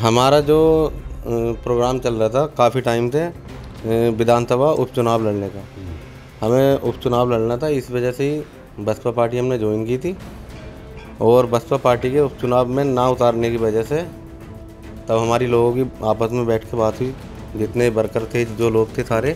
हमारा जो प्रोग्राम चल रहा था काफ़ी टाइम से विधानसभा उपचुनाव लड़ने का हम्म। हमें उपचुनाव लड़ना था इस वजह से ही बसपा पार्टी हमने ज्वाइन की थी और बसपा पार्टी के उपचुनाव में ना उतारने की वजह से तब हमारी लोगों की आपस में बैठ के बात हुई जितने वर्कर थे जो लोग थे सारे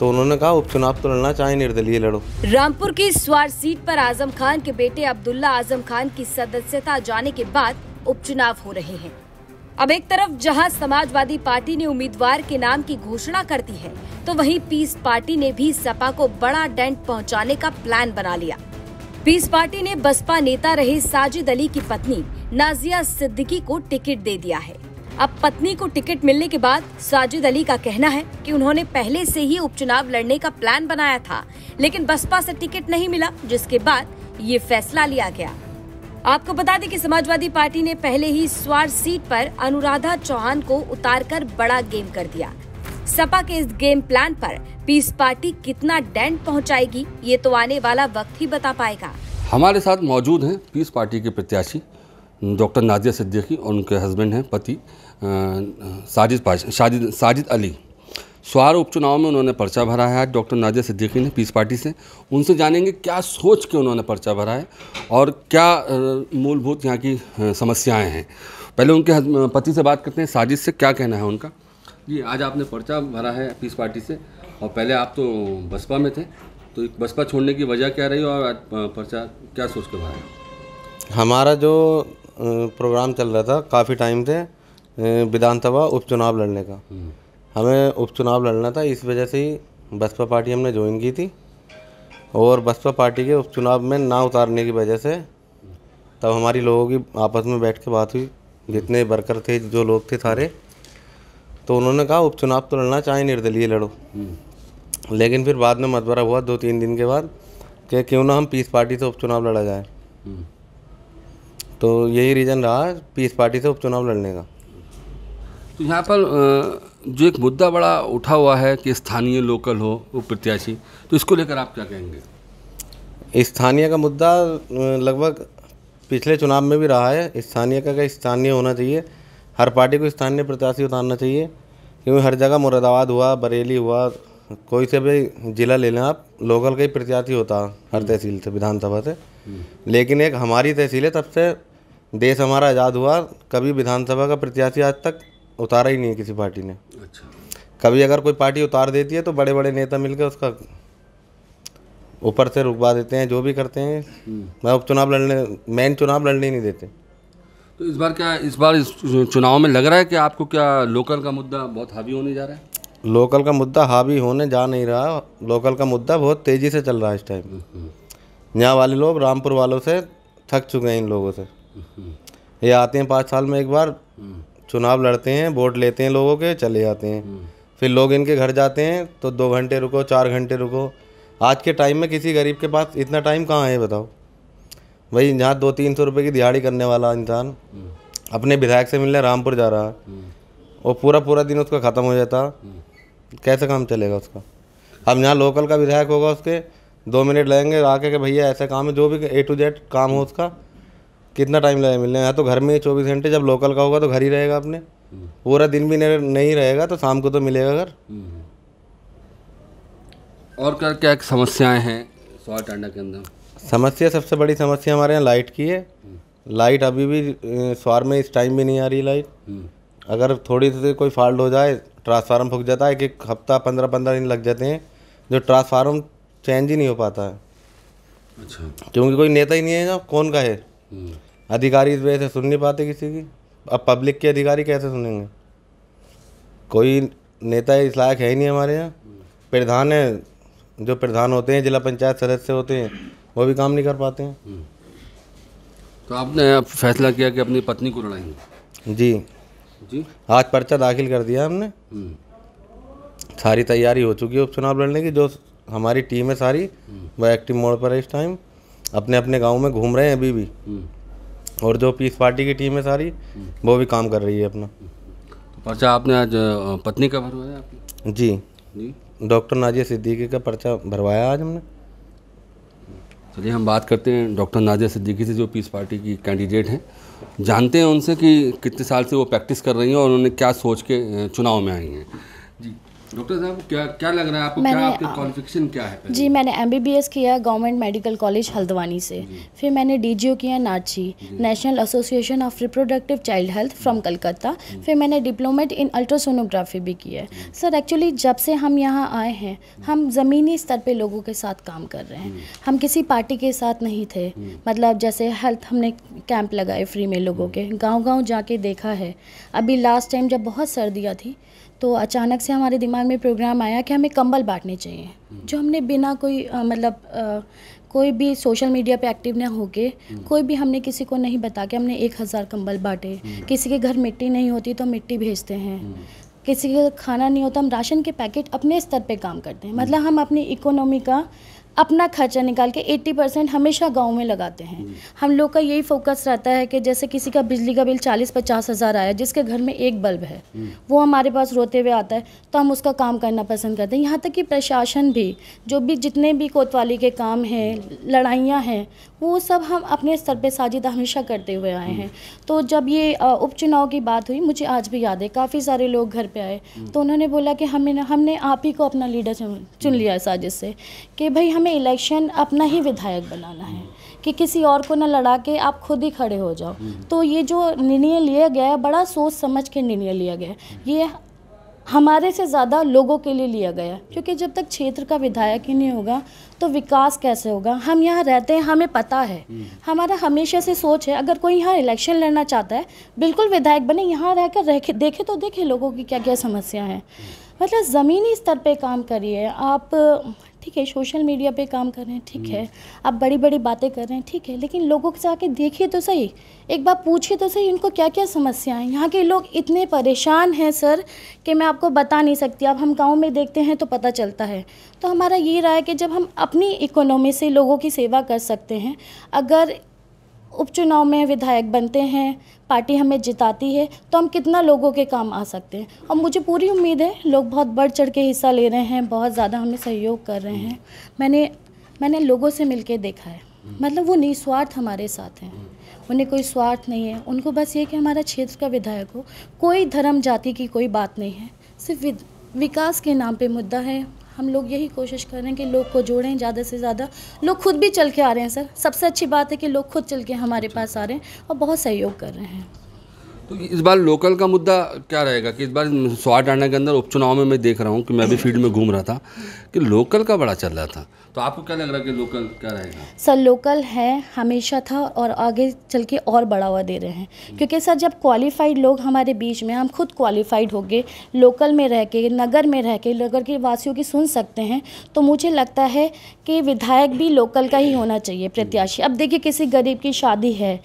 तो उन्होंने कहा उपचुनाव तो लड़ना चाहे निर्दलीय लड़ो रामपुर की स्वार सीट पर आजम खान के बेटे अब्दुल्ला आजम खान की सदस्यता जाने के बाद उपचुनाव हो रहे हैं अब एक तरफ जहां समाजवादी पार्टी ने उम्मीदवार के नाम की घोषणा कर दी है तो वहीं पीस पार्टी ने भी सपा को बड़ा डेंट पहुंचाने का प्लान बना लिया पीस पार्टी ने बसपा नेता रहे साजिद अली की पत्नी नाजिया सिद्दीकी को टिकट दे दिया है अब पत्नी को टिकट मिलने के बाद साजिद अली का कहना है कि उन्होंने पहले से ही उपचुनाव लड़ने का प्लान बनाया था लेकिन बसपा से टिकट नहीं मिला जिसके बाद ये फैसला लिया गया आपको बता दें कि समाजवादी पार्टी ने पहले ही स्वार सीट पर अनुराधा चौहान को उतारकर बड़ा गेम कर दिया सपा के इस गेम प्लान पर पीस पार्टी कितना डेंट पहुंचाएगी ये तो आने वाला वक्त ही बता पाएगा हमारे साथ मौजूद हैं पीस पार्टी के प्रत्याशी डॉक्टर नाजिया सिद्दीकी और उनके हस्बैंड हैं पति साजिद साजिद साजिद अली स्वार उपचुनाव में उन्होंने पर्चा भरा है आज डॉक्टर नाजिया सिद्दीकी ने पीस पार्टी से उनसे जानेंगे क्या सोच के उन्होंने पर्चा भरा है और क्या मूलभूत यहाँ की समस्याएं हैं पहले उनके पति से बात करते हैं साजिद से क्या कहना है उनका जी आज आपने पर्चा भरा है पीस पार्टी से और पहले आप तो बसपा में थे तो बसपा छोड़ने की वजह क्या रही और आज पर्चा क्या सोच के भरा है हमारा जो प्रोग्राम चल रहा था काफ़ी टाइम से विधानसभा उपचुनाव लड़ने का हम्म। हमें उपचुनाव लड़ना था इस वजह से ही बसपा पार्टी हमने ज्वाइन की थी और बसपा पार्टी के उपचुनाव में ना उतारने की वजह से तब हमारी लोगों की आपस में बैठ के बात हुई जितने वर्कर थे जो लोग थे सारे तो उन्होंने कहा उपचुनाव तो लड़ना चाहे निर्दलीय लड़ो हम्म। लेकिन फिर बाद में मतबरा हुआ दो तीन दिन के बाद कि क्यों ना हम पीस पार्टी से उपचुनाव लड़ा जाए हम्म। तो यही रीज़न रहा पीस पार्टी से उपचुनाव लड़ने का तो यहाँ पर जो एक मुद्दा बड़ा उठा हुआ है कि स्थानीय लोकल हो वो प्रत्याशी तो इसको लेकर आप क्या कहेंगे स्थानीय का मुद्दा लगभग पिछले चुनाव में भी रहा है स्थानीय का स्थानीय होना चाहिए हर पार्टी को स्थानीय प्रत्याशी उतारना चाहिए क्योंकि हर जगह मुरादाबाद हुआ बरेली हुआ कोई से भी ज़िला ले लें आप लोकल का ही प्रत्याशी होता हर हम्म। तहसील से विधानसभा से हम्म। लेकिन एक हमारी तहसील है तब से देश हमारा आज़ाद हुआ कभी विधानसभा का प्रत्याशी आज तक उतारा ही नहीं है किसी पार्टी ने अच्छा कभी अगर कोई पार्टी उतार देती है तो बड़े बड़े नेता मिलकर उसका ऊपर से रुकवा देते हैं जो भी करते हैं हम्म। मैं उपचुनाव लड़ने मेन चुनाव लड़ने ही नहीं देते तो इस बार क्या इस बार इस चुनाव में लग रहा है कि आपको क्या लोकल का मुद्दा बहुत हावी होने जा रहा है लोकल का मुद्दा हावी होने जा नहीं रहा लोकल का मुद्दा बहुत तेज़ी से चल रहा है इस टाइम हम्म। यहाँ वाले लोग रामपुर वालों से थक चुके हैं इन लोगों से हम्म। ये आते हैं पाँच साल में एक बार चुनाव लड़ते हैं वोट लेते हैं लोगों के चले जाते हैं हम्म। फिर लोग इनके घर जाते हैं तो दो घंटे रुको चार घंटे रुको आज के टाइम में किसी गरीब के पास इतना टाइम कहाँ है बताओ वही यहाँ दो तीन सौ रुपये की दिहाड़ी करने वाला इंसान हम्म। अपने विधायक से मिलने रामपुर जा रहा है हम्म। और पूरा पूरा दिन उसका ख़त्म हो जाता कैसे काम चलेगा उसका अब यहाँ लोकल का विधायक होगा उसके दो मिनट लगेंगे आके के भैया ऐसा काम है जो भी ए टू जेड काम हो उसका कितना टाइम लगेगा मिलने यहाँ तो घर में चौबीस घंटे जब लोकल का होगा तो घर ही रहेगा अपने हम्म। पूरा दिन भी नहीं रहेगा तो शाम को तो मिलेगा घर हम्म। और क्या क्या समस्याएं हैं सौर टांडा के अंदर समस्या सबसे बड़ी समस्या हमारे यहाँ लाइट की है लाइट हम्म। अभी भी स्वार में इस टाइम भी नहीं आ रही लाइट अगर थोड़ी सी कोई फॉल्ट हो जाए ट्रांसफार्म फूक जाता है कि हफ्ता पंद्रह पंद्रह दिन लग जाते हैं जो ट्रांसफार्म चेंज ही नहीं हो पाता है अच्छा क्योंकि कोई नेता ही नहीं है ना कौन का है अधिकारी इस वजह से सुन नहीं पाते किसी की अब पब्लिक के अधिकारी कैसे सुनेंगे कोई नेता इस लायक है ही नहीं हमारे यहाँ प्रधान है जो प्रधान होते हैं जिला पंचायत सदस्य होते हैं वो भी काम नहीं कर पाते हैं हम्म। तो आपने अब फैसला किया कि अपनी पत्नी को लड़ाएंगे जी जी आज पर्चा दाखिल कर दिया हमने हम्म। सारी तैयारी हो चुकी है उपचुनाव लड़ने की जो हमारी टीम है सारी हम्म। वो एक्टिव मोड पर है इस टाइम अपने अपने गाँव में घूम रहे हैं अभी भी हम्म। और जो पीस पार्टी की टीम है सारी वो भी काम कर रही है अपना तो पर्चा आपने आज पत्नी का भरवाया आपने? जी जी डॉक्टर नाजिया सिद्दीकी का पर्चा भरवाया आज हमने चलिए हम बात करते हैं डॉक्टर नाजिया सिद्दीकी से जो पीस पार्टी की कैंडिडेट हैं जानते हैं उनसे कि कितने साल से वो प्रैक्टिस कर रही हैं और उन्होंने क्या सोच के चुनाव में आई हैं जी डॉक्टर साहब क्या क्या लग रहा है आपको क्या आपके क्वालिफिकेशन क्या है पहले? जी मैंने एमबीबीएस किया गवर्नमेंट मेडिकल कॉलेज हल्द्वानी से फिर मैंने डीजीओ किया NARCHI national association of reproductive child health from Calcutta फिर मैंने डिप्लोमेट इन अल्ट्रासोनोग्राफी भी की है सर एक्चुअली जब से हम यहाँ आए हैं हम ज़मीनी स्तर पर लोगों के साथ काम कर रहे हैं हम किसी पार्टी के साथ नहीं थे मतलब जैसे हेल्थ हमने कैंप लगाए फ्री में लोगों के गाँव गाँव जाके देखा है अभी लास्ट टाइम जब बहुत सर्दियाँ थी तो अचानक से हमारे दिमाग में प्रोग्राम आया कि हमें कंबल बांटने चाहिए हम्म। जो हमने बिना कोई आ, मतलब आ, कोई भी सोशल मीडिया पे एक्टिव ना होके हम्म। कोई भी हमने किसी को नहीं बता के हमने एक हज़ार कंबल बांटे हम्म। किसी के घर मिट्टी नहीं होती तो मिट्टी भेजते हैं किसी के खाना नहीं होता हम राशन के पैकेट अपने स्तर पे काम करते हैं मतलब हम अपनी इकोनॉमी का अपना खर्चा निकाल के 80 परसेंट हमेशा गांव में लगाते हैं हम लोग का यही फोकस रहता है कि जैसे किसी का बिजली का बिल चालीस पचास हज़ार आया जिसके घर में एक बल्ब है वो हमारे पास रोते हुए आता है तो हम उसका काम करना पसंद करते हैं यहाँ तक कि प्रशासन भी जो भी जितने भी कोतवाली के काम हैं लड़ाइयाँ हैं वो सब हम अपने स्तर पर साजिद हमेशा करते हुए आए हैं तो जब ये उपचुनाव की बात हुई मुझे आज भी याद है काफ़ी सारे लोग घर पर आए तो उन्होंने बोला कि हमें हमने आप ही को अपना लीडर चुन लिया है साजिश से कि भाई हम में इलेक्शन अपना ही विधायक बनाना है कि किसी और को ना लड़ा के आप खुद ही खड़े हो जाओ तो ये जो निर्णय लिया गया है बड़ा सोच समझ के निर्णय लिया गया ये हमारे से ज़्यादा लोगों के लिए लिया गया क्योंकि जब तक क्षेत्र का विधायक ही नहीं होगा तो विकास कैसे होगा हम यहाँ रहते हैं हमें पता है हमारा हमेशा से सोच है अगर कोई यहाँ इलेक्शन लड़ना चाहता है बिल्कुल विधायक बने यहाँ रह कर रह देखे तो देखे लोगों की क्या क्या समस्या है मतलब ज़मीनी स्तर पे काम करिए आप ठीक है सोशल मीडिया पे काम कर रहे हैं ठीक है हम्म। आप बड़ी बड़ी बातें कर रहे हैं ठीक है लेकिन लोगों से आके देखिए तो सही एक बार पूछिए तो सही इनको क्या क्या समस्याएं यहाँ के लोग इतने परेशान हैं सर कि मैं आपको बता नहीं सकती अब हम गाँव में देखते हैं तो पता चलता है तो हमारा ये रहा है कि जब हम अपनी इकोनॉमी से लोगों की सेवा कर सकते हैं अगर उपचुनाव में विधायक बनते हैं पार्टी हमें जिताती है तो हम कितना लोगों के काम आ सकते हैं और मुझे पूरी उम्मीद है लोग बहुत बढ़ चढ़ के हिस्सा ले रहे हैं बहुत ज़्यादा हमें सहयोग कर रहे हैं मैंने मैंने लोगों से मिल देखा है मतलब वो निस्वार्थ हमारे साथ हैं उन्हें कोई स्वार्थ नहीं है उनको बस ये कि हमारा क्षेत्र का विधायक हो कोई धर्म जाति की कोई बात नहीं है सिर्फ विकास के नाम पे मुद्दा है हम लोग यही कोशिश कर रहे हैं कि लोग को जोड़ें ज़्यादा से ज़्यादा लोग खुद भी चल के आ रहे हैं सर सबसे अच्छी बात है कि लोग खुद चल के हमारे पास आ रहे हैं और बहुत सहयोग कर रहे हैं तो इस बार लोकल का मुद्दा क्या रहेगा कि इस बार आने के अंदर उपचुनाव में मैं देख रहा हूँ कि मैं अभी फील्ड में घूम रहा था कि लोकल का बड़ा चल रहा था तो आपको क्या लग रहा है कि लोकल क्या रहेगा सर लोकल है हमेशा था और आगे चल के और बढ़ावा दे रहे हैं क्योंकि सर जब क्वालिफाइड लोग हमारे बीच में हम खुद क्वालिफाइड हो गए लोकल में रह के नगर में रह के नगर के वासियों की सुन सकते हैं तो मुझे लगता है कि विधायक भी लोकल का ही होना चाहिए प्रत्याशी अब देखिए किसी गरीब की शादी है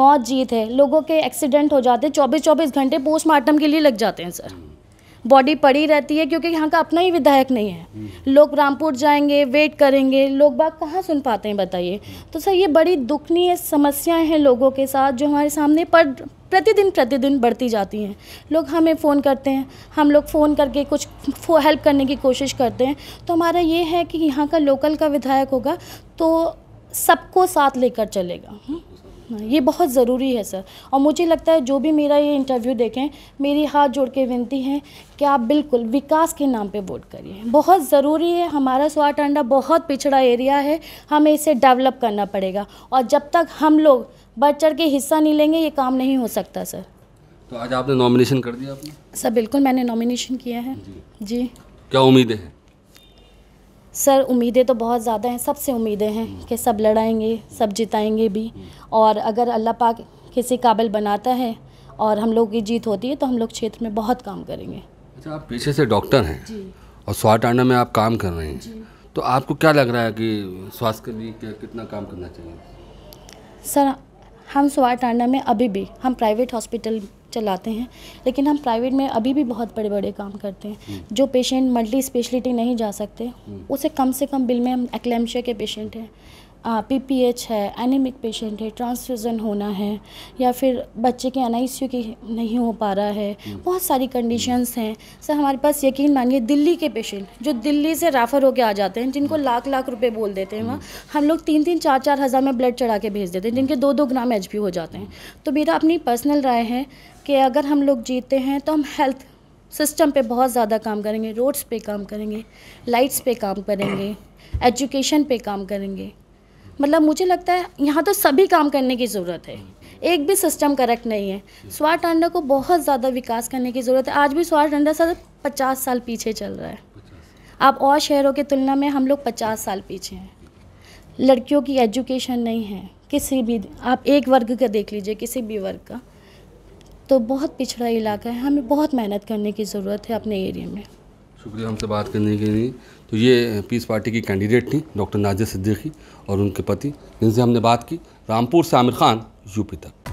मौत जीत है लोगों के एक्सीडेंट हो जाते जाते हैं चौबीस चौबीस घंटे पोस्टमार्टम के लिए लग जाते हैं सर बॉडी पड़ी रहती है क्योंकि यहाँ का अपना ही विधायक नहीं है लोग रामपुर जाएंगे वेट करेंगे लोग बात कहाँ सुन पाते हैं बताइए तो सर ये बड़ी दुखनीय समस्याएं हैं लोगों के साथ जो हमारे सामने पर प्रतिदिन प्रतिदिन बढ़ती जाती हैं लोग हमें फ़ोन करते हैं हम लोग फ़ोन करके कुछ हेल्प करने की कोशिश करते हैं तो हमारा ये है कि यहाँ का लोकल का विधायक होगा तो सबको साथ लेकर चलेगा हम्म। ये बहुत ज़रूरी है सर और मुझे लगता है जो भी मेरा ये इंटरव्यू देखें मेरी हाथ जोड़ के विनती है कि आप बिल्कुल विकास के नाम पे वोट करिए बहुत ज़रूरी है हमारा अंडा बहुत पिछड़ा एरिया है हमें इसे डेवलप करना पड़ेगा और जब तक हम लोग बढ़ चढ़ के हिस्सा नहीं लेंगे ये काम नहीं हो सकता सर तो आज आपने नॉमिनेशन कर दिया आपने सर बिल्कुल मैंने नॉमिनेशन किया है जी, जी। क्या उम्मीदें हैं सर उम्मीदें तो बहुत ज़्यादा हैं सबसे उम्मीदें हैं हम्म। कि सब लड़ाएंगे सब जिताएंगे भी और अगर अल्लाह पाक किसी काबिल बनाता है और हम लोग की जीत होती है तो हम लोग क्षेत्र में बहुत काम करेंगे अच्छा आप पीछे से डॉक्टर हैं और स्वाटाना में आप काम कर रहे हैं तो आपको क्या लग रहा है कि स्वास्थ्य के लिए क्या कितना काम करना चाहिए सर हम स्वाटाना में अभी भी हम प्राइवेट हॉस्पिटल चलाते हैं लेकिन हम प्राइवेट में अभी भी बहुत बड़े बड़े काम करते हैं जो पेशेंट मल्टी स्पेशलिटी नहीं जा सकते उसे कम से कम बिल में हम एक्लेम्शिया के पेशेंट हैं पीपीएच है एनीमिक पेशेंट है ट्रांसफ्यूज़न होना है या फिर बच्चे के एनआईसीयू की नहीं हो पा रहा है बहुत सारी कंडीशंस हैं सर हमारे पास यकीन मानिए दिल्ली के पेशेंट जो दिल्ली से रेफ़र होकर आ जाते हैं जिनको लाख लाख रुपए बोल देते हैं वहाँ हम लोग तीन तीन चार चार हज़ार में ब्लड चढ़ा के भेज देते हैं जिनके दो दो ग्राम एच हो जाते हैं तो मेरा अपनी पर्सनल राय है कि अगर हम लोग जीते हैं तो हम हेल्थ सिस्टम पे बहुत ज़्यादा काम करेंगे रोड्स पे काम करेंगे लाइट्स पे काम करेंगे एजुकेशन पे काम करेंगे मतलब मुझे लगता है यहाँ तो सभी काम करने की ज़रूरत है एक भी सिस्टम करेक्ट नहीं है स्वाट अंडा को बहुत ज़्यादा विकास करने की ज़रूरत है आज भी स्वाट अंडा सर पचास साल पीछे चल रहा है आप और शहरों की तुलना में हम लोग पचास साल पीछे हैं लड़कियों की एजुकेशन नहीं है किसी भी आप एक वर्ग का देख लीजिए किसी भी वर्ग का तो बहुत पिछड़ा इलाका है हमें बहुत मेहनत करने की ज़रूरत है अपने एरिया में शुक्रिया हमसे बात करने के लिए तो ये पीस पार्टी की कैंडिडेट थी डॉक्टर नाजिर सिद्दीकी और उनके पति जिनसे हमने बात की रामपुर से आमिर खान यूपी तक